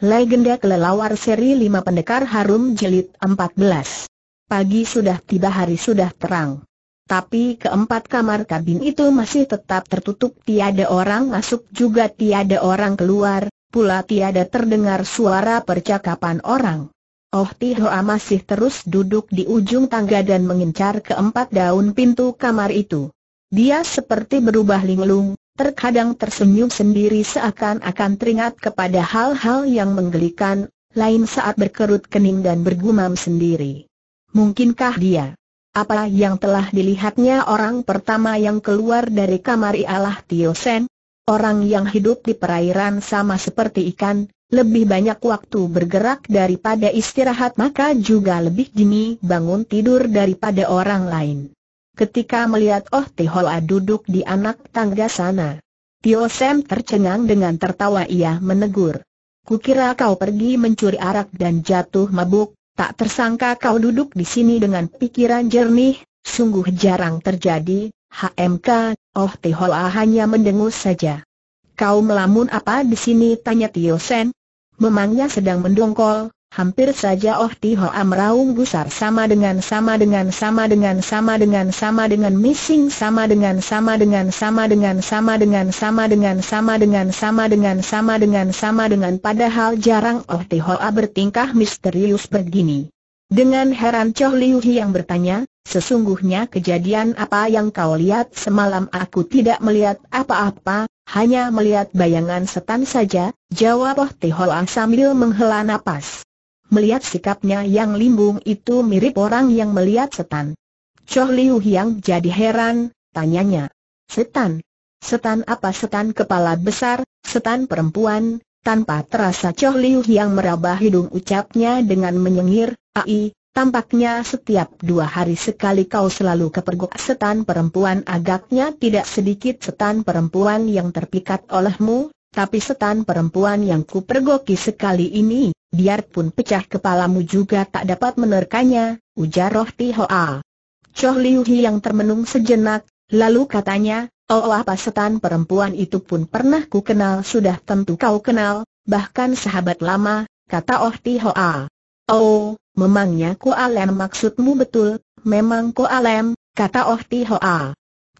Legenda kelelawar seri 5 Pendekar Harum Jelit 14 Pagi sudah tiba hari sudah terang Tapi keempat kamar kabin itu masih tetap tertutup Tiada orang masuk juga tiada orang keluar Pula tiada terdengar suara percakapan orang Oh Tihoa masih terus duduk di ujung tangga dan mengincar keempat daun pintu kamar itu Dia seperti berubah linglung terkadang tersenyum sendiri seakan-akan teringat kepada hal-hal yang menggelikan, lain saat berkerut kening dan bergumam sendiri. Mungkinkah dia? Apa yang telah dilihatnya orang pertama yang keluar dari kamar ialah Tio Sen? Orang yang hidup di perairan sama seperti ikan, lebih banyak waktu bergerak daripada istirahat maka juga lebih dini bangun tidur daripada orang lain ketika melihat Oh Tihoa duduk di anak tangga sana. Tio Sam tercengang dengan tertawa ia menegur. Kukira kau pergi mencuri arak dan jatuh mabuk, tak tersangka kau duduk di sini dengan pikiran jernih, sungguh jarang terjadi, HMK, Oh Tihoa hanya mendengus saja. Kau melamun apa di sini tanya Tio Sam. Memangnya sedang mendongkol, Hampir saja Oh Tihoa meraung gusar sama dengan sama dengan sama dengan sama dengan sama dengan missing sama dengan sama dengan sama dengan sama dengan sama dengan sama dengan sama dengan sama dengan sama dengan padahal jarang Oh Tihoa bertingkah misterius begini. Dengan heran Choh Liu yang bertanya, sesungguhnya kejadian apa yang kau lihat semalam aku tidak melihat apa-apa, hanya melihat bayangan setan saja, jawab Oh Tihoa sambil menghela napas. Melihat sikapnya yang limbung itu mirip orang yang melihat setan. Choh Liu Hiang jadi heran, tanyanya. Setan? Setan apa setan kepala besar, setan perempuan? Tanpa terasa Choh Liu Hiang meraba hidung ucapnya dengan menyengir, Ai, Tampaknya setiap dua hari sekali kau selalu kepergok setan perempuan agaknya tidak sedikit setan perempuan yang terpikat olehmu, tapi setan perempuan yang kupergoki sekali ini, biarpun pecah kepalamu juga tak dapat menerkanya, ujar Roh Tihoa. Choh Liu yang termenung sejenak, lalu katanya, Oh apa setan perempuan itu pun pernah ku kenal sudah tentu kau kenal, bahkan sahabat lama, kata Oh Tihoa. Oh, memangnya ku alem maksudmu betul, memang ku alem, kata Oh Tihoa.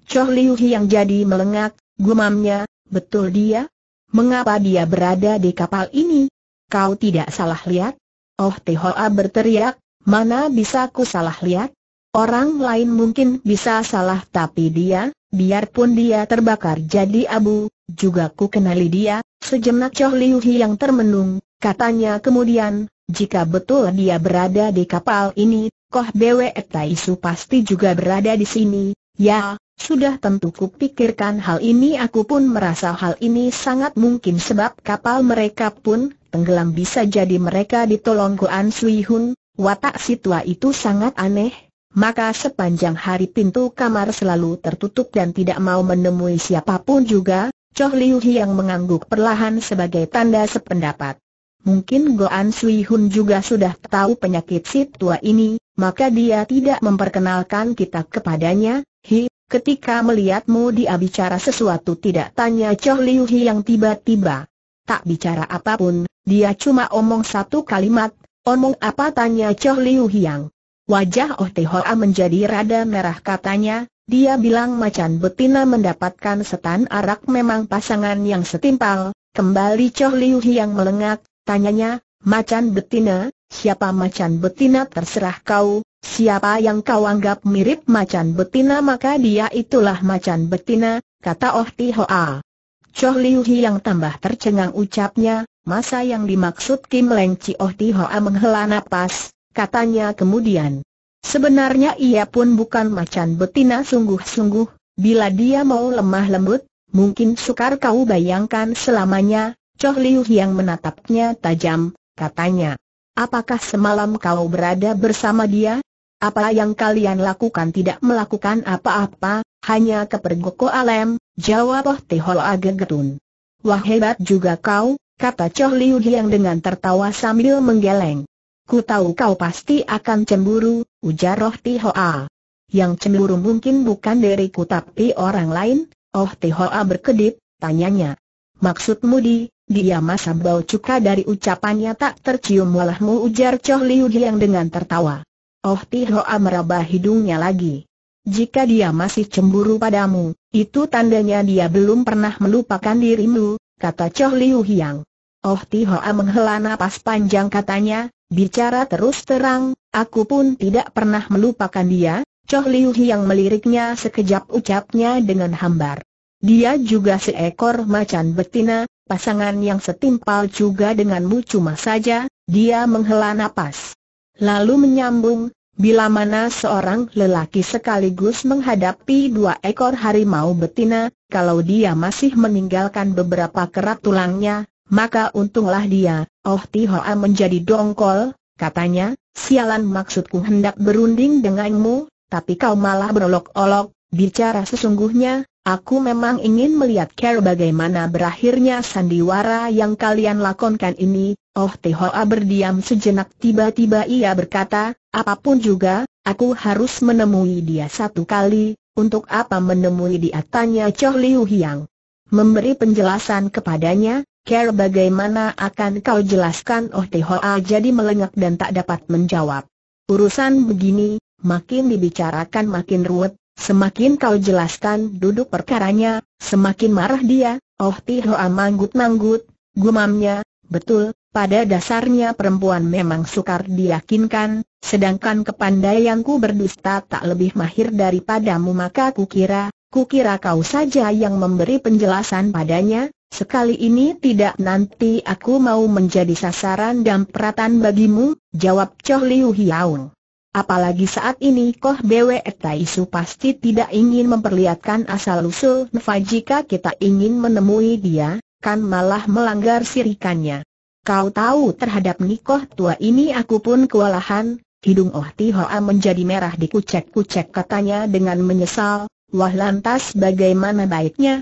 Choh Liu yang jadi melengak, gumamnya, betul dia? Mengapa dia berada di kapal ini? Kau tidak salah lihat? Oh Tehoa berteriak, mana bisa ku salah lihat? Orang lain mungkin bisa salah tapi dia, biarpun dia terbakar jadi abu, juga ku kenali dia, sejenak Choh Liu Hi yang termenung, katanya kemudian, jika betul dia berada di kapal ini, Koh Bwe Tai Su pasti juga berada di sini, ya, sudah tentu pikirkan hal ini aku pun merasa hal ini sangat mungkin sebab kapal mereka pun tenggelam bisa jadi mereka ditolong Goan Sui Hun, watak si tua itu sangat aneh, maka sepanjang hari pintu kamar selalu tertutup dan tidak mau menemui siapapun juga, Choh Liu Hi yang mengangguk perlahan sebagai tanda sependapat. Mungkin Goan Sui Hun juga sudah tahu penyakit si tua ini, maka dia tidak memperkenalkan kita kepadanya, Hi, Ketika melihatmu dia bicara sesuatu tidak tanya Choh Liu Hi yang tiba-tiba. Tak bicara apapun, dia cuma omong satu kalimat, omong apa tanya Choh Liu Hiang. Wajah Oh Te Hoa menjadi rada merah katanya, dia bilang macan betina mendapatkan setan arak memang pasangan yang setimpal, kembali Choh Liu Hiang melengak, tanyanya, macan betina, siapa macan betina terserah kau, Siapa yang kau anggap mirip macan betina maka dia itulah macan betina, kata Oh Ti Hoa. Choh Liu Hi yang tambah tercengang ucapnya, masa yang dimaksud Kim Leng Chi Oh Ti Hoa menghela nafas, katanya kemudian. Sebenarnya ia pun bukan macan betina sungguh-sungguh, bila dia mau lemah lembut, mungkin sukar kau bayangkan selamanya, Choh Liu Hi yang menatapnya tajam, katanya. Apakah semalam kau berada bersama dia? Apa yang kalian lakukan tidak melakukan apa-apa, hanya kepergoko alem, jawab Oh Tihol Agegetun. Wah hebat juga kau, kata Choh Liu yang dengan tertawa sambil menggeleng. Ku tahu kau pasti akan cemburu, ujar Roh Tihoa. Yang cemburu mungkin bukan diriku tapi orang lain, Oh Tihoa berkedip, tanyanya. Maksudmu di, dia masa bau cuka dari ucapannya tak tercium walahmu ujar Choh Liu yang dengan tertawa. Oh Tihoa meraba hidungnya lagi. Jika dia masih cemburu padamu, itu tandanya dia belum pernah melupakan dirimu, kata Choh Liu Hiang. Oh Tihoa menghela napas panjang katanya, bicara terus terang, aku pun tidak pernah melupakan dia, Choh Liu Hiang meliriknya sekejap ucapnya dengan hambar. Dia juga seekor macan betina, pasangan yang setimpal juga denganmu cuma saja, dia menghela napas lalu menyambung, bila mana seorang lelaki sekaligus menghadapi dua ekor harimau betina, kalau dia masih meninggalkan beberapa kerak tulangnya, maka untunglah dia, Oh Tihoa menjadi dongkol, katanya, sialan maksudku hendak berunding denganmu, tapi kau malah berolok-olok, Bicara sesungguhnya, aku memang ingin melihat care bagaimana berakhirnya sandiwara yang kalian lakonkan ini. Oh Tehoa berdiam sejenak tiba-tiba ia berkata, apapun juga, aku harus menemui dia satu kali, untuk apa menemui dia tanya Choh Liu Hiang. Memberi penjelasan kepadanya, care bagaimana akan kau jelaskan Oh Tehoa jadi melengak dan tak dapat menjawab. Urusan begini, makin dibicarakan makin ruwet, Semakin kau jelaskan duduk perkaranya, semakin marah dia, oh Tihoa manggut-manggut, gumamnya, betul, pada dasarnya perempuan memang sukar diyakinkan, sedangkan kepandaianku berdusta tak lebih mahir daripadamu maka kukira, kukira kau saja yang memberi penjelasan padanya, sekali ini tidak nanti aku mau menjadi sasaran dan peratan bagimu, jawab Choh Liu Hiaung. Apalagi saat ini Koh Bwe Taisu pasti tidak ingin memperlihatkan asal-usul Nfa jika kita ingin menemui dia, kan malah melanggar sirikannya. Kau tahu terhadap Nikoh tua ini aku pun kewalahan, hidung Oh Tihoa menjadi merah dikucek-kucek katanya dengan menyesal, wah lantas bagaimana baiknya?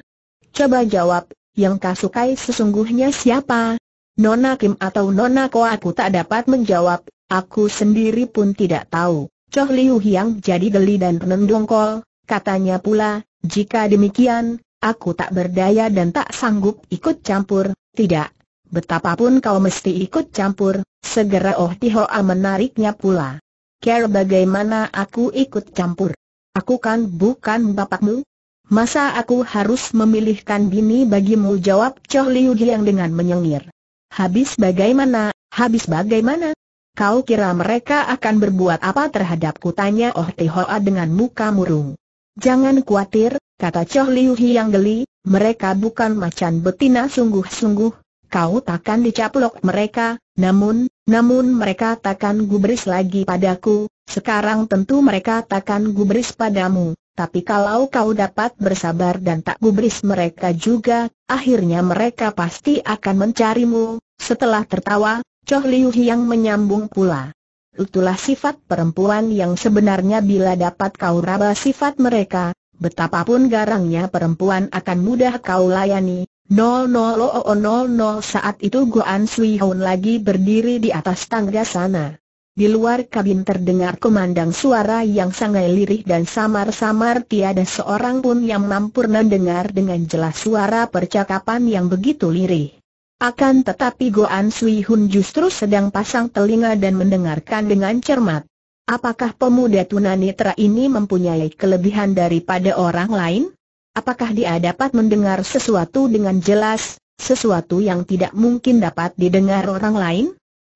Coba jawab, yang kau sukai sesungguhnya siapa? Nona Kim atau Nona Ko aku tak dapat menjawab, Aku sendiri pun tidak tahu. Choh Liu Hiang jadi geli dan mendongkol, katanya pula, jika demikian, aku tak berdaya dan tak sanggup ikut campur, tidak. Betapapun kau mesti ikut campur, segera Oh Tihoa menariknya pula. Care bagaimana aku ikut campur? Aku kan bukan bapakmu. Masa aku harus memilihkan bini bagimu jawab Choh Liu Hiang dengan menyengir. Habis bagaimana, habis bagaimana? Kau kira mereka akan berbuat apa terhadapku? Tanya Oh Tihoa dengan muka murung. Jangan khawatir, kata Choh Liu yang geli, mereka bukan macan betina sungguh-sungguh. Kau takkan dicaplok mereka, namun, namun mereka takkan gubris lagi padaku, sekarang tentu mereka takkan gubris padamu. Tapi kalau kau dapat bersabar dan tak gubris mereka juga, akhirnya mereka pasti akan mencarimu. Setelah tertawa, Choh Liu Hiang menyambung pula. Itulah sifat perempuan yang sebenarnya bila dapat kau raba sifat mereka, betapapun garangnya perempuan akan mudah kau layani. 0000 saat itu Goan Sui Hoon lagi berdiri di atas tangga sana. Di luar kabin terdengar kemandang suara yang sangat lirih dan samar-samar tiada seorang pun yang mampu mendengar dengan jelas suara percakapan yang begitu lirih. Akan tetapi Goan Sui Hun justru sedang pasang telinga dan mendengarkan dengan cermat. Apakah pemuda tunanetra ini mempunyai kelebihan daripada orang lain? Apakah dia dapat mendengar sesuatu dengan jelas, sesuatu yang tidak mungkin dapat didengar orang lain?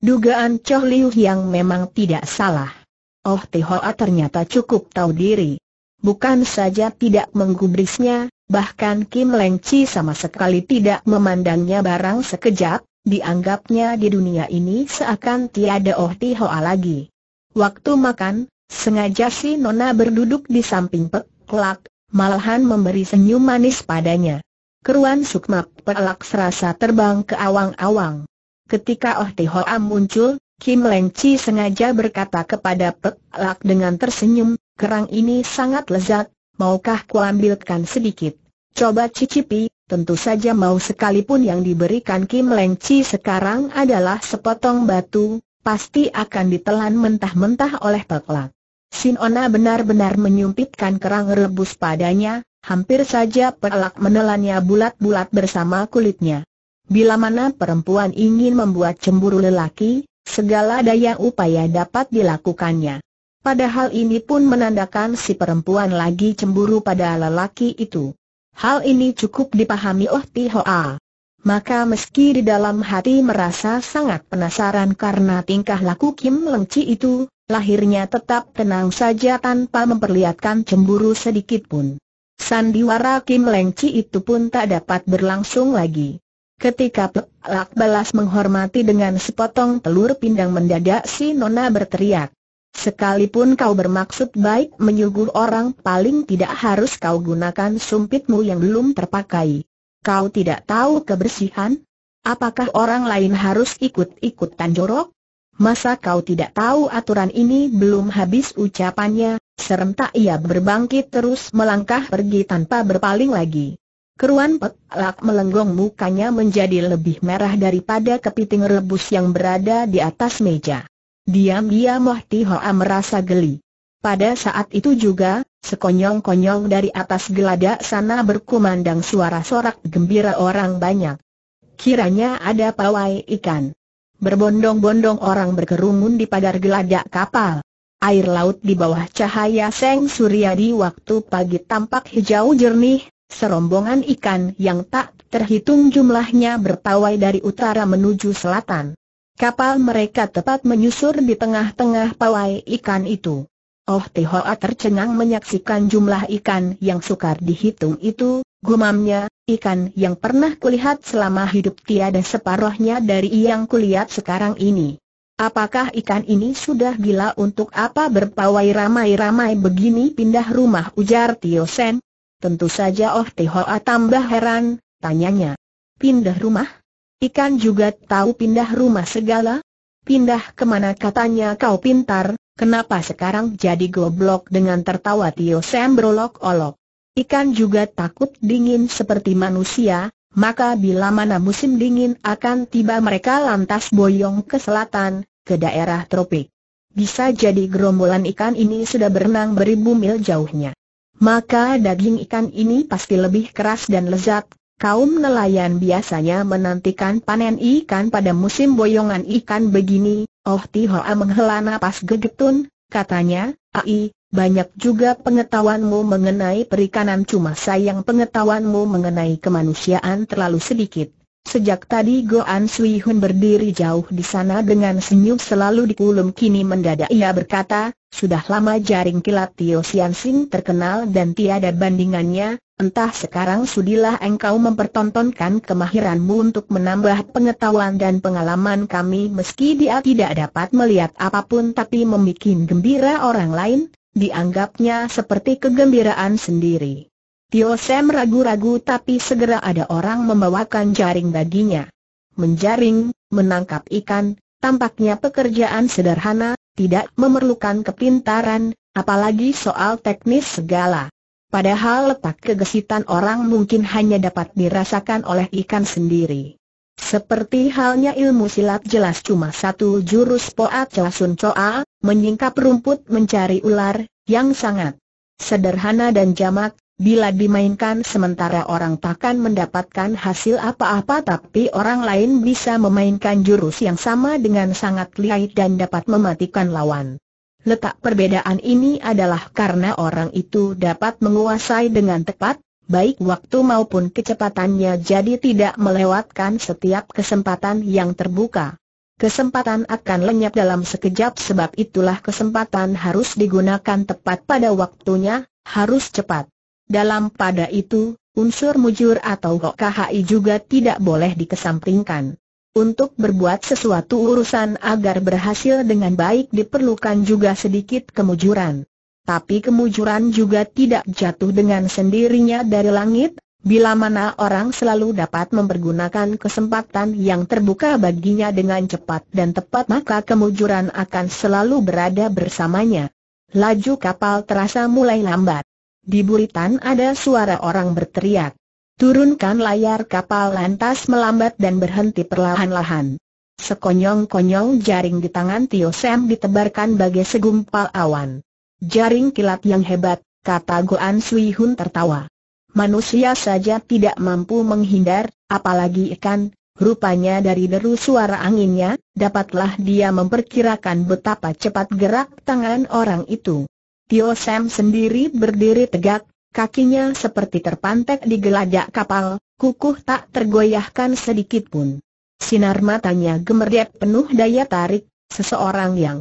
Dugaan Choh Liu yang memang tidak salah. Oh Tihoa ternyata cukup tahu diri. Bukan saja tidak menggubrisnya, Bahkan Kim Leng Chi sama sekali tidak memandangnya barang sekejap, dianggapnya di dunia ini seakan tiada Oh Ti Hoa lagi. Waktu makan, sengaja si Nona berduduk di samping Pek Klak, malahan memberi senyum manis padanya. Keruan sukma Pelak serasa terbang ke awang-awang. Ketika Oh Ti Hoa muncul, Kim Leng Chi sengaja berkata kepada Pek Lak dengan tersenyum, kerang ini sangat lezat, maukah kuambilkan sedikit? Coba cicipi, tentu saja mau sekalipun yang diberikan Kim Leng Chi sekarang adalah sepotong batu, pasti akan ditelan mentah-mentah oleh peklak. Sinona benar-benar menyumpitkan kerang rebus padanya, hampir saja peklak menelannya bulat-bulat bersama kulitnya. Bila mana perempuan ingin membuat cemburu lelaki, segala daya upaya dapat dilakukannya. Padahal ini pun menandakan si perempuan lagi cemburu pada lelaki itu. Hal ini cukup dipahami Oh Tihoa. Maka meski di dalam hati merasa sangat penasaran karena tingkah laku Kim Lengci itu, lahirnya tetap tenang saja tanpa memperlihatkan cemburu sedikit pun. Sandiwara Kim Lengci itu pun tak dapat berlangsung lagi. Ketika Pelak balas menghormati dengan sepotong telur pindang mendadak si Nona berteriak. Sekalipun kau bermaksud baik menyuguh orang paling tidak harus kau gunakan sumpitmu yang belum terpakai. Kau tidak tahu kebersihan? Apakah orang lain harus ikut-ikutan jorok? Masa kau tidak tahu aturan ini belum habis ucapannya, serentak ia berbangkit terus melangkah pergi tanpa berpaling lagi. Keruan lak melenggong mukanya menjadi lebih merah daripada kepiting rebus yang berada di atas meja. Diam-diam Wah iya, Tihoa merasa geli. Pada saat itu juga, sekonyong-konyong dari atas geladak sana berkumandang suara sorak gembira orang banyak. Kiranya ada pawai ikan. Berbondong-bondong orang berkerumun di pagar geladak kapal. Air laut di bawah cahaya seng surya di waktu pagi tampak hijau jernih, serombongan ikan yang tak terhitung jumlahnya berpawai dari utara menuju selatan. Kapal mereka tepat menyusur di tengah-tengah pawai ikan itu. Oh Tihoa tercengang menyaksikan jumlah ikan yang sukar dihitung itu, gumamnya, ikan yang pernah kulihat selama hidup tiada separohnya dari yang kulihat sekarang ini. Apakah ikan ini sudah gila untuk apa berpawai ramai-ramai begini pindah rumah ujar Tio Sen? Tentu saja Oh Tihoa tambah heran, tanyanya. Pindah rumah? Ikan juga tahu pindah rumah segala? Pindah kemana katanya kau pintar, kenapa sekarang jadi goblok dengan tertawa Tio Sam berolok-olok. Ikan juga takut dingin seperti manusia, maka bila mana musim dingin akan tiba mereka lantas boyong ke selatan, ke daerah tropik. Bisa jadi gerombolan ikan ini sudah berenang beribu mil jauhnya. Maka daging ikan ini pasti lebih keras dan lezat, Kaum nelayan biasanya menantikan panen ikan pada musim boyongan ikan begini, Oh Tihoa menghela napas gegetun, katanya, Ai, banyak juga pengetahuanmu mengenai perikanan cuma sayang pengetahuanmu mengenai kemanusiaan terlalu sedikit. Sejak tadi Goan Sui Hun berdiri jauh di sana dengan senyum selalu dikulum kini mendadak ia berkata, sudah lama jaring kilat Tio Sian Sing terkenal dan tiada bandingannya, entah sekarang sudilah engkau mempertontonkan kemahiranmu untuk menambah pengetahuan dan pengalaman kami meski dia tidak dapat melihat apapun tapi membuat gembira orang lain, dianggapnya seperti kegembiraan sendiri. Tio Sam ragu-ragu tapi segera ada orang membawakan jaring baginya. Menjaring, menangkap ikan, tampaknya pekerjaan sederhana, tidak memerlukan kepintaran, apalagi soal teknis segala. Padahal letak kegesitan orang mungkin hanya dapat dirasakan oleh ikan sendiri. Seperti halnya ilmu silat jelas cuma satu jurus poat jelasun coa, menyingkap rumput mencari ular, yang sangat sederhana dan jamak, Bila dimainkan sementara orang takkan mendapatkan hasil apa-apa tapi orang lain bisa memainkan jurus yang sama dengan sangat lihai dan dapat mematikan lawan. Letak perbedaan ini adalah karena orang itu dapat menguasai dengan tepat, baik waktu maupun kecepatannya jadi tidak melewatkan setiap kesempatan yang terbuka. Kesempatan akan lenyap dalam sekejap sebab itulah kesempatan harus digunakan tepat pada waktunya, harus cepat. Dalam pada itu, unsur mujur atau KHI juga tidak boleh dikesampingkan. Untuk berbuat sesuatu urusan agar berhasil dengan baik diperlukan juga sedikit kemujuran. Tapi kemujuran juga tidak jatuh dengan sendirinya dari langit, bila mana orang selalu dapat mempergunakan kesempatan yang terbuka baginya dengan cepat dan tepat maka kemujuran akan selalu berada bersamanya. Laju kapal terasa mulai lambat. Di buritan ada suara orang berteriak. Turunkan layar kapal lantas melambat dan berhenti perlahan-lahan. Sekonyong-konyong jaring di tangan Tio Sam ditebarkan bagai segumpal awan. Jaring kilat yang hebat, kata Goan Sui Hun tertawa. Manusia saja tidak mampu menghindar, apalagi ikan, rupanya dari deru suara anginnya, dapatlah dia memperkirakan betapa cepat gerak tangan orang itu. Tio Sam sendiri berdiri tegak, kakinya seperti terpantek di geladak kapal, kukuh tak tergoyahkan sedikitpun. Sinar matanya gemerdek penuh daya tarik, seseorang yang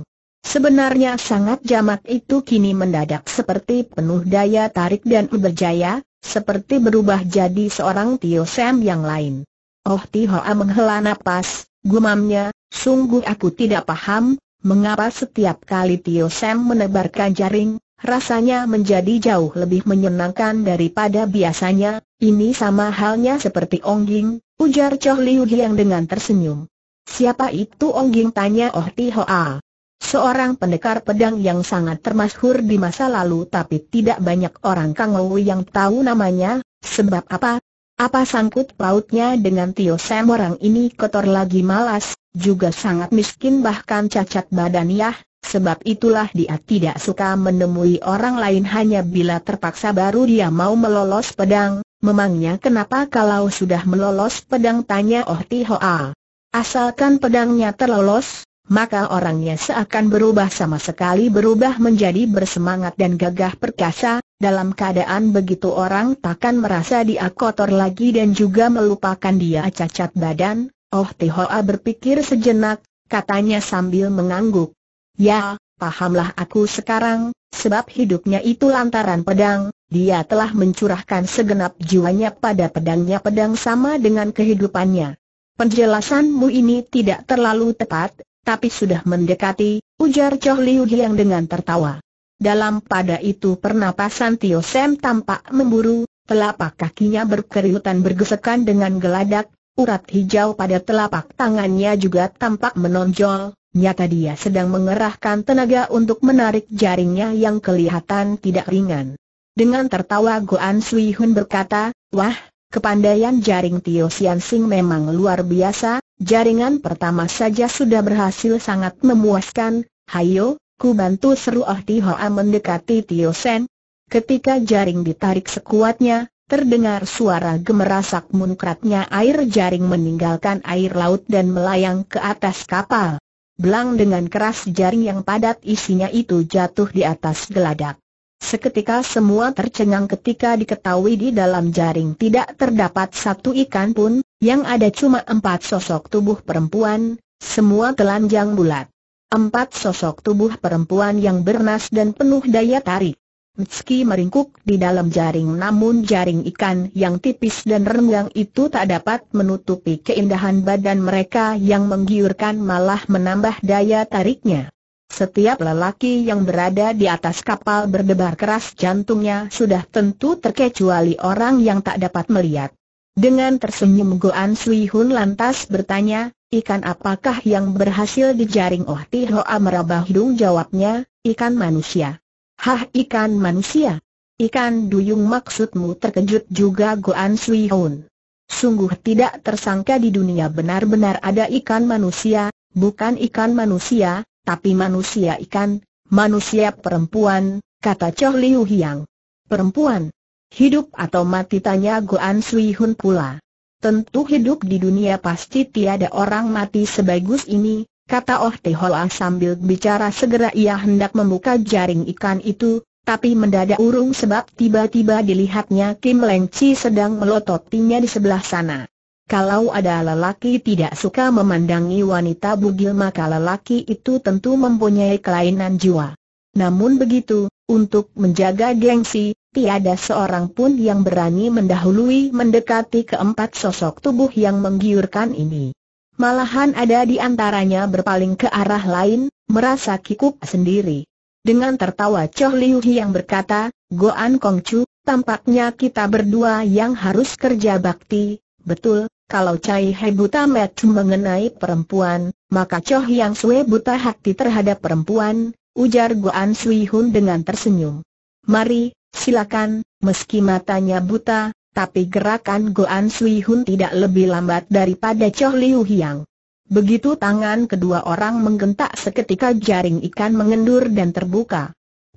sebenarnya sangat jamak itu kini mendadak seperti penuh daya tarik dan berjaya, seperti berubah jadi seorang Tio Sam yang lain. Oh Tio A menghela nafas, gumamnya, sungguh aku tidak paham, Mengapa setiap kali Tio Sam menebarkan jaring, rasanya menjadi jauh lebih menyenangkan daripada biasanya, ini sama halnya seperti Ong Ging, ujar Choh Liu yang dengan tersenyum. Siapa itu Ong Ging tanya Oh Ti Hoa. Seorang pendekar pedang yang sangat termasyhur di masa lalu tapi tidak banyak orang Kangou yang tahu namanya, sebab apa? Apa sangkut pautnya dengan Tio Sam orang ini kotor lagi malas, juga sangat miskin bahkan cacat badan ya, sebab itulah dia tidak suka menemui orang lain hanya bila terpaksa baru dia mau melolos pedang, memangnya kenapa kalau sudah melolos pedang tanya Oh Tihoa. Asalkan pedangnya terlolos, maka orangnya seakan berubah sama sekali berubah menjadi bersemangat dan gagah perkasa, dalam keadaan begitu orang takkan merasa dia kotor lagi dan juga melupakan dia cacat badan, Oh Tihoa berpikir sejenak, katanya sambil mengangguk. Ya, pahamlah aku sekarang, sebab hidupnya itu lantaran pedang, dia telah mencurahkan segenap jiwanya pada pedangnya pedang sama dengan kehidupannya. Penjelasanmu ini tidak terlalu tepat, tapi sudah mendekati, ujar Choh Liu Hiang dengan tertawa. Dalam pada itu pernapasan Tio Sam tampak memburu, telapak kakinya berkeriutan bergesekan dengan geladak, Urat hijau pada telapak tangannya juga tampak menonjol, nyata dia sedang mengerahkan tenaga untuk menarik jaringnya yang kelihatan tidak ringan. Dengan tertawa Goan Sui Hun berkata, Wah, kepandaian jaring Tio Sian Sing memang luar biasa, jaringan pertama saja sudah berhasil sangat memuaskan, hayo, ku bantu seru Oh Ti Hoa mendekati Tio Sen. Ketika jaring ditarik sekuatnya, Terdengar suara gemerasak munkratnya air jaring meninggalkan air laut dan melayang ke atas kapal. Belang dengan keras jaring yang padat isinya itu jatuh di atas geladak. Seketika semua tercengang ketika diketahui di dalam jaring tidak terdapat satu ikan pun, yang ada cuma empat sosok tubuh perempuan, semua telanjang bulat. Empat sosok tubuh perempuan yang bernas dan penuh daya tarik. Meski meringkuk di dalam jaring namun jaring ikan yang tipis dan renggang itu tak dapat menutupi keindahan badan mereka yang menggiurkan malah menambah daya tariknya. Setiap lelaki yang berada di atas kapal berdebar keras jantungnya sudah tentu terkecuali orang yang tak dapat melihat. Dengan tersenyum Goan Sui Hun lantas bertanya, ikan apakah yang berhasil dijaring Oh Ti Hoa merabah hidung jawabnya, ikan manusia. Hah ikan manusia. Ikan duyung maksudmu terkejut juga Goan Sui Hoon. Sungguh tidak tersangka di dunia benar-benar ada ikan manusia, bukan ikan manusia, tapi manusia ikan, manusia perempuan, kata Choh Liu Hiang. Perempuan? Hidup atau mati tanya Goan Sui Hun pula. Tentu hidup di dunia pasti tiada orang mati sebagus ini, kata Oh Tehola sambil bicara segera ia hendak membuka jaring ikan itu, tapi mendadak urung sebab tiba-tiba dilihatnya Kim Leng Chi sedang melototinya di sebelah sana. Kalau ada lelaki tidak suka memandangi wanita bugil maka lelaki itu tentu mempunyai kelainan jiwa. Namun begitu, untuk menjaga gengsi, tiada seorang pun yang berani mendahului mendekati keempat sosok tubuh yang menggiurkan ini. Malahan ada di antaranya berpaling ke arah lain, merasa kikuk sendiri. Dengan tertawa Choh Liu yang berkata, Goan Kongcu, tampaknya kita berdua yang harus kerja bakti, betul, kalau Cai Hei buta metu mengenai perempuan, maka Choh Yang Sui buta hati terhadap perempuan, ujar Goan Sui Hun dengan tersenyum. Mari, silakan, meski matanya buta, tapi gerakan Goan Sui Hun tidak lebih lambat daripada Choh Liu Hiang. Begitu tangan kedua orang menggentak seketika jaring ikan mengendur dan terbuka.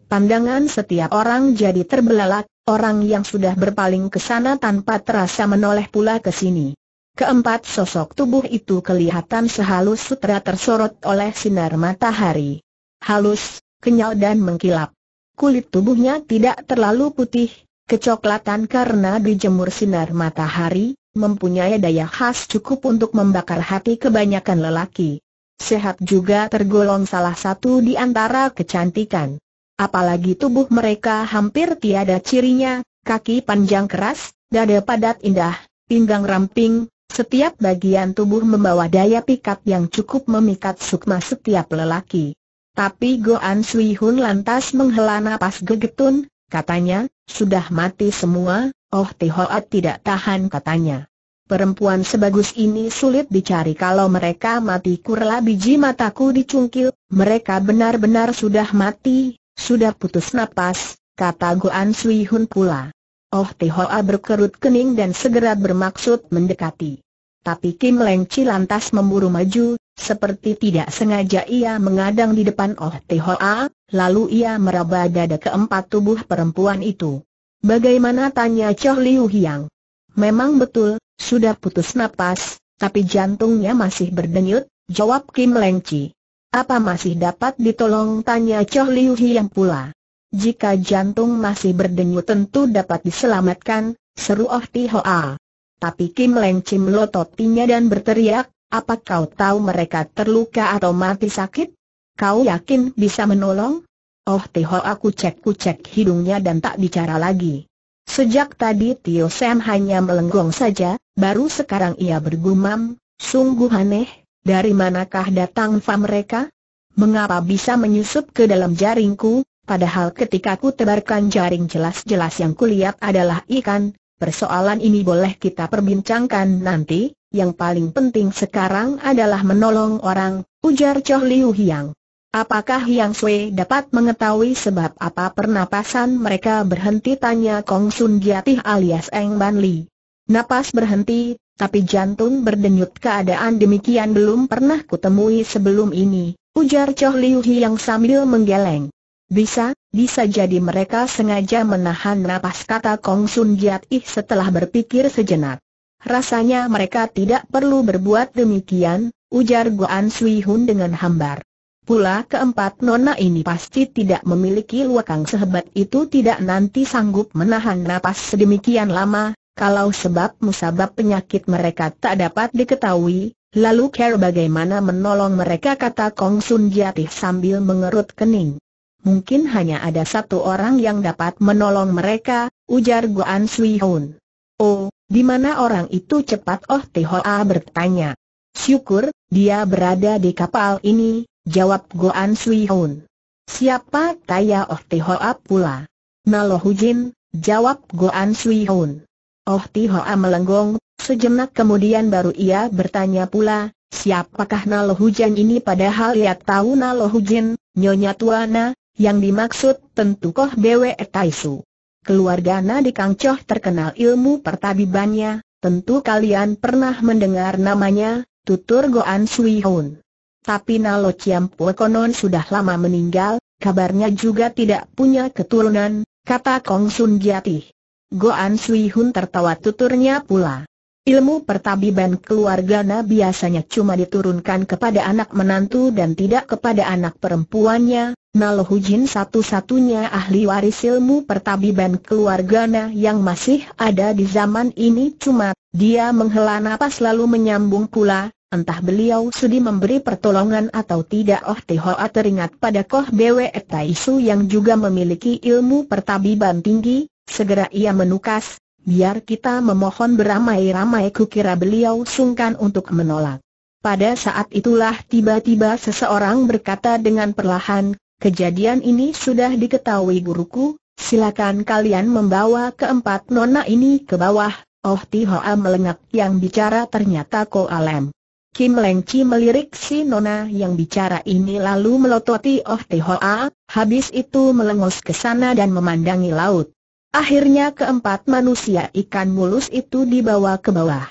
Pandangan setiap orang jadi terbelalak, orang yang sudah berpaling ke sana tanpa terasa menoleh pula ke sini. Keempat sosok tubuh itu kelihatan sehalus sutra tersorot oleh sinar matahari. Halus, kenyal dan mengkilap. Kulit tubuhnya tidak terlalu putih, kecoklatan karena dijemur sinar matahari, mempunyai daya khas cukup untuk membakar hati kebanyakan lelaki. Sehat juga tergolong salah satu di antara kecantikan. Apalagi tubuh mereka hampir tiada cirinya, kaki panjang keras, dada padat indah, pinggang ramping, setiap bagian tubuh membawa daya pikat yang cukup memikat sukma setiap lelaki. Tapi Goan Sui Hun lantas menghela napas gegetun, katanya, sudah mati semua, Oh Tihoat tidak tahan katanya. Perempuan sebagus ini sulit dicari kalau mereka mati kurla biji mataku dicungkil, mereka benar-benar sudah mati, sudah putus napas, kata Goan Sui Hun pula. Oh Tihoa berkerut kening dan segera bermaksud mendekati. Tapi Kim Leng Chi lantas memburu maju, seperti tidak sengaja ia mengadang di depan Oh Tihoa, Lalu ia meraba dada keempat tubuh perempuan itu. Bagaimana tanya Choh Liu Hiang? Memang betul, sudah putus napas, tapi jantungnya masih berdenyut, jawab Kim Leng Chi. Apa masih dapat ditolong tanya Choh Liu Hiang pula? Jika jantung masih berdenyut tentu dapat diselamatkan, seru Oh Ti Hoa. Tapi Kim Leng Chi melototinya dan berteriak, apa kau tahu mereka terluka atau mati sakit? Kau yakin bisa menolong? Oh Tio aku cek-kucek hidungnya dan tak bicara lagi. Sejak tadi Tio Sam hanya melenggong saja, baru sekarang ia bergumam, sungguh aneh, dari manakah datang fa mereka? Mengapa bisa menyusup ke dalam jaringku, padahal ketika ku tebarkan jaring jelas-jelas yang kulihat adalah ikan, persoalan ini boleh kita perbincangkan nanti, yang paling penting sekarang adalah menolong orang, ujar Choh Liu Hiang. Apakah Yang Sui dapat mengetahui sebab apa pernapasan mereka berhenti tanya Kong Sun Giatih alias Eng Ban Li. Napas berhenti, tapi jantung berdenyut keadaan demikian belum pernah kutemui sebelum ini, ujar Choh Liu yang sambil menggeleng. Bisa, bisa jadi mereka sengaja menahan napas kata Kong Sun Giatih setelah berpikir sejenak. Rasanya mereka tidak perlu berbuat demikian, ujar Guan Sui Hun dengan hambar. Pula keempat nona ini pasti tidak memiliki luakang sehebat itu tidak nanti sanggup menahan napas sedemikian lama, kalau sebab musabab penyakit mereka tak dapat diketahui, lalu care bagaimana menolong mereka kata Kong Sun jatih sambil mengerut kening. Mungkin hanya ada satu orang yang dapat menolong mereka, ujar Guan Sui Hun. Oh, di mana orang itu cepat Oh Tihoa bertanya. Syukur, dia berada di kapal ini, Jawab Goan Sui Hoon. Siapa Taya Oh Tihoa pula? Nalo Hujin, jawab Goan Sui Hoon. Oh Tihoa melenggong, sejenak kemudian baru ia bertanya pula, siapakah Nalo Jin ini padahal ia tahu Nalo Hujin, Nyonya Tuana, yang dimaksud tentu Koh Bwe Taisu. Keluarga Na di Kangcoh terkenal ilmu pertabibannya, tentu kalian pernah mendengar namanya, tutur Goan Sui Hoon. Tapi Nalo Pue konon sudah lama meninggal, kabarnya juga tidak punya keturunan, kata Kong Sun Giatih. Goan Sui Hun tertawa tuturnya pula. Ilmu pertabiban keluarga Na biasanya cuma diturunkan kepada anak menantu dan tidak kepada anak perempuannya, Nalo Hujin satu-satunya ahli waris ilmu pertabiban keluarga Na yang masih ada di zaman ini cuma, dia menghela napas lalu menyambung pula, Entah beliau sudi memberi pertolongan atau tidak Oh Tihoa teringat pada Koh Bwe Taisu yang juga memiliki ilmu pertabiban tinggi, segera ia menukas, biar kita memohon beramai-ramai kukira beliau sungkan untuk menolak. Pada saat itulah tiba-tiba seseorang berkata dengan perlahan, kejadian ini sudah diketahui guruku, silakan kalian membawa keempat nona ini ke bawah, Oh Tihoa melengak yang bicara ternyata Ko Alem. Kim Leng Chi melirik si Nona yang bicara ini lalu melototi Oh Te Hoa, habis itu melengos ke sana dan memandangi laut. Akhirnya keempat manusia ikan mulus itu dibawa ke bawah.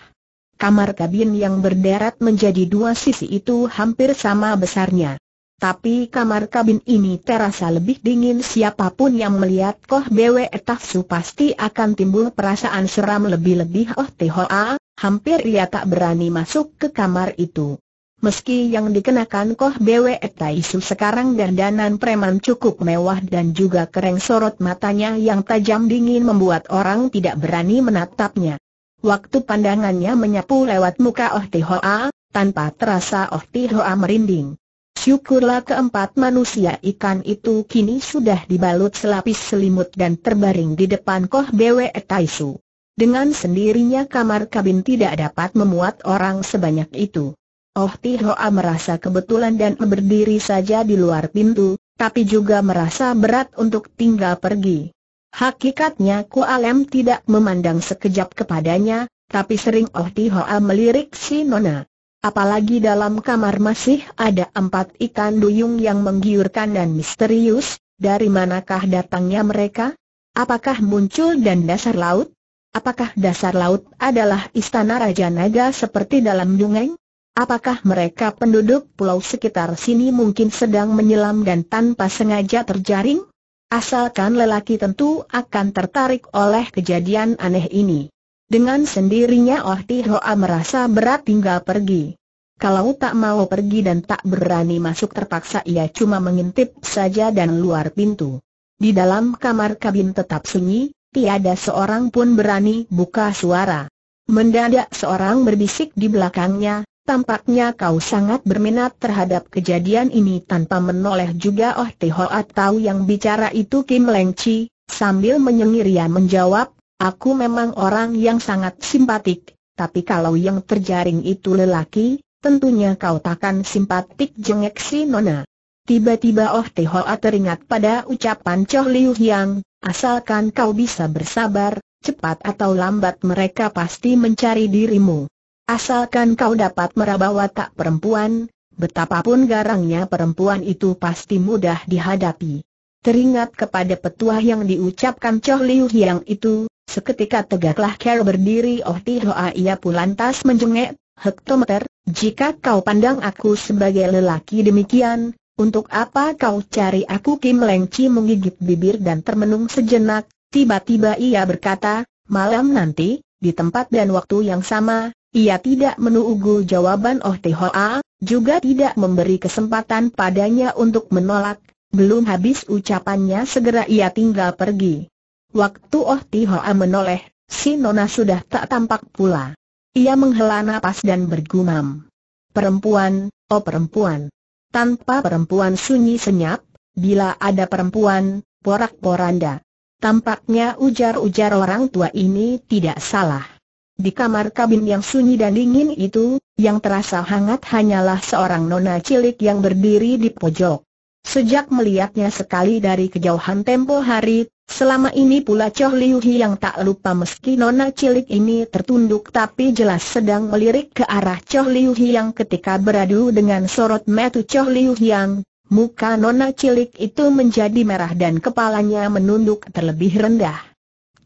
Kamar kabin yang berderet menjadi dua sisi itu hampir sama besarnya. Tapi kamar kabin ini terasa lebih dingin siapapun yang melihat Koh Bwe Tafsu pasti akan timbul perasaan seram lebih-lebih Oh Te Hoa, hampir ia tak berani masuk ke kamar itu. Meski yang dikenakan Koh Bwe Taisu sekarang dandanan preman cukup mewah dan juga kereng sorot matanya yang tajam dingin membuat orang tidak berani menatapnya. Waktu pandangannya menyapu lewat muka Oh Tihoa, tanpa terasa Oh Tihoa merinding. Syukurlah keempat manusia ikan itu kini sudah dibalut selapis selimut dan terbaring di depan Koh Bwe Taisu. Dengan sendirinya kamar kabin tidak dapat memuat orang sebanyak itu. Oh Ti Hoa merasa kebetulan dan berdiri saja di luar pintu, tapi juga merasa berat untuk tinggal pergi. Hakikatnya Kualem tidak memandang sekejap kepadanya, tapi sering Oh Ti Hoa melirik si Nona. Apalagi dalam kamar masih ada empat ikan duyung yang menggiurkan dan misterius, dari manakah datangnya mereka? Apakah muncul dan dasar laut? Apakah dasar laut adalah istana Raja Naga seperti dalam dungeng? Apakah mereka penduduk pulau sekitar sini mungkin sedang menyelam dan tanpa sengaja terjaring? Asalkan lelaki tentu akan tertarik oleh kejadian aneh ini. Dengan sendirinya Oh Tihoa merasa berat tinggal pergi. Kalau tak mau pergi dan tak berani masuk terpaksa ia cuma mengintip saja dan luar pintu. Di dalam kamar kabin tetap sunyi, tiada seorang pun berani buka suara. Mendadak seorang berbisik di belakangnya, tampaknya kau sangat berminat terhadap kejadian ini tanpa menoleh juga Oh Te atau tahu yang bicara itu Kim Leng Chi, sambil menyengir ia menjawab, aku memang orang yang sangat simpatik, tapi kalau yang terjaring itu lelaki, tentunya kau takkan simpatik jengek si Nona. Tiba-tiba Oh Te teringat pada ucapan Choh Liu Asalkan kau bisa bersabar, cepat atau lambat mereka pasti mencari dirimu. Asalkan kau dapat meraba watak perempuan, betapapun garangnya perempuan itu pasti mudah dihadapi. Teringat kepada petuah yang diucapkan Choh Liu Hiang itu, seketika tegaklah Kero berdiri Oh Tihoa ia pun lantas menjengek, Hektometer, jika kau pandang aku sebagai lelaki demikian, untuk apa kau cari aku Kim Leng Chi menggigit bibir dan termenung sejenak, tiba-tiba ia berkata, malam nanti, di tempat dan waktu yang sama, ia tidak menunggu jawaban Oh Hoa, juga tidak memberi kesempatan padanya untuk menolak, belum habis ucapannya segera ia tinggal pergi. Waktu Oh Hoa menoleh, si Nona sudah tak tampak pula. Ia menghela nafas dan bergumam. Perempuan, oh perempuan. Tanpa perempuan sunyi senyap, bila ada perempuan, porak-poranda. Tampaknya ujar-ujar orang tua ini tidak salah. Di kamar kabin yang sunyi dan dingin itu, yang terasa hangat hanyalah seorang nona cilik yang berdiri di pojok. Sejak melihatnya sekali dari kejauhan tempo hari, Selama ini pula Choh Liu Hi yang tak lupa meski nona cilik ini tertunduk tapi jelas sedang melirik ke arah Choh Liu Hi yang ketika beradu dengan sorot metu Choh Liu Yang, muka nona cilik itu menjadi merah dan kepalanya menunduk terlebih rendah.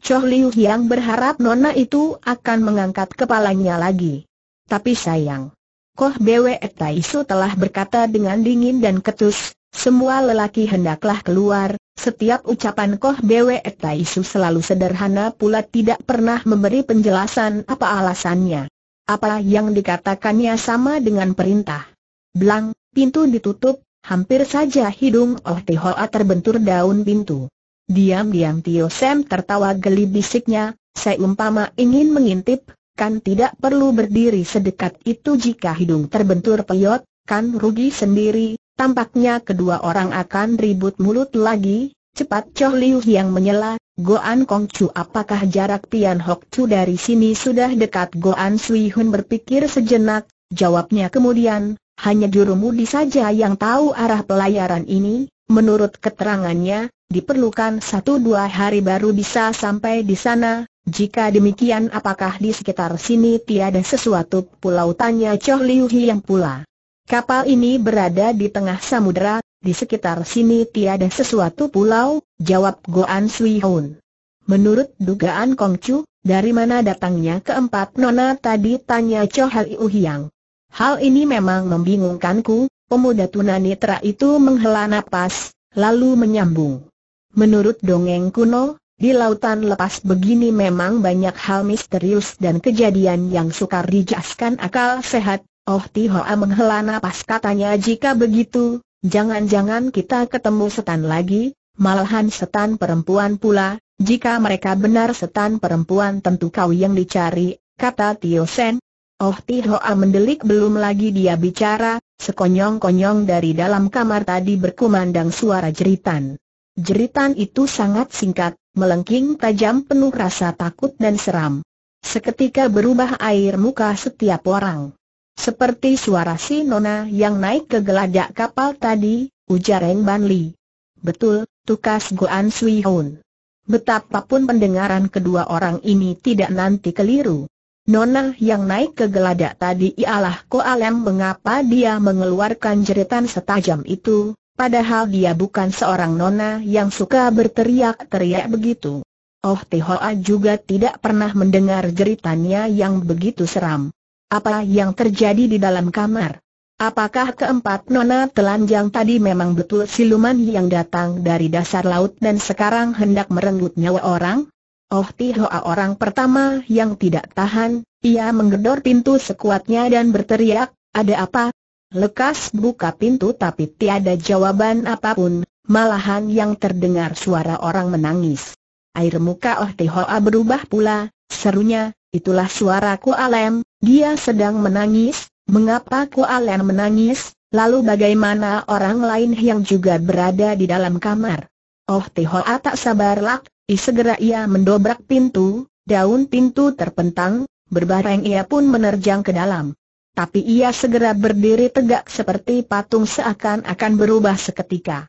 Choh Liu Yang berharap nona itu akan mengangkat kepalanya lagi. Tapi sayang. Koh Bwe Su telah berkata dengan dingin dan ketus, semua lelaki hendaklah keluar, setiap ucapan Koh Bwe Taisu selalu sederhana pula tidak pernah memberi penjelasan apa alasannya. Apa yang dikatakannya sama dengan perintah. Blang, pintu ditutup, hampir saja hidung Oh Tihoa terbentur daun pintu. Diam-diam Tio Sam tertawa geli bisiknya, saya umpama ingin mengintip, kan tidak perlu berdiri sedekat itu jika hidung terbentur peyot, kan rugi sendiri, Tampaknya kedua orang akan ribut mulut lagi, cepat Choh Liu yang menyela, Goan Kong Chu apakah jarak Pian Hok Chu dari sini sudah dekat Goan Sui Hun berpikir sejenak, jawabnya kemudian, hanya juru mudi saja yang tahu arah pelayaran ini, menurut keterangannya, diperlukan satu dua hari baru bisa sampai di sana, jika demikian apakah di sekitar sini tiada sesuatu pulau tanya Choh Liu yang pula. Kapal ini berada di tengah samudera, di sekitar sini tiada sesuatu pulau, jawab Goan Sui Hoon. Menurut dugaan Kong Chu, dari mana datangnya keempat nona tadi tanya Cho Hiu Hiang. Hal ini memang membingungkanku, pemuda tunanetra itu menghela napas, lalu menyambung. Menurut dongeng kuno, di lautan lepas begini memang banyak hal misterius dan kejadian yang sukar dijelaskan akal sehat, Oh Tihoa menghela napas katanya jika begitu, jangan-jangan kita ketemu setan lagi, malahan setan perempuan pula, jika mereka benar setan perempuan tentu kau yang dicari, kata Tio Sen. Oh Tihoa mendelik belum lagi dia bicara, sekonyong-konyong dari dalam kamar tadi berkumandang suara jeritan. Jeritan itu sangat singkat, melengking tajam penuh rasa takut dan seram. Seketika berubah air muka setiap orang. Seperti suara si Nona yang naik ke geladak kapal tadi, ujar Eng Ban Li. Betul, tukas Goan Sui Hoon. Betapapun pendengaran kedua orang ini tidak nanti keliru. Nona yang naik ke geladak tadi ialah Koalem mengapa dia mengeluarkan jeritan setajam itu, padahal dia bukan seorang nona yang suka berteriak-teriak begitu. Oh Tihoa juga tidak pernah mendengar jeritannya yang begitu seram. Apa yang terjadi di dalam kamar? Apakah keempat nona telanjang tadi memang betul siluman yang datang dari dasar laut dan sekarang hendak merenggut nyawa orang? Oh Tihoa orang pertama yang tidak tahan, ia menggedor pintu sekuatnya dan berteriak, ada apa? Lekas buka pintu tapi tiada jawaban apapun, malahan yang terdengar suara orang menangis. Air muka Oh Tihoa berubah pula, serunya, itulah suaraku Alem, dia sedang menangis, mengapa Kualen menangis, lalu bagaimana orang lain yang juga berada di dalam kamar? Oh Tihoa tak sabarlah, segera ia mendobrak pintu, daun pintu terpentang, berbareng ia pun menerjang ke dalam. Tapi ia segera berdiri tegak seperti patung seakan-akan berubah seketika.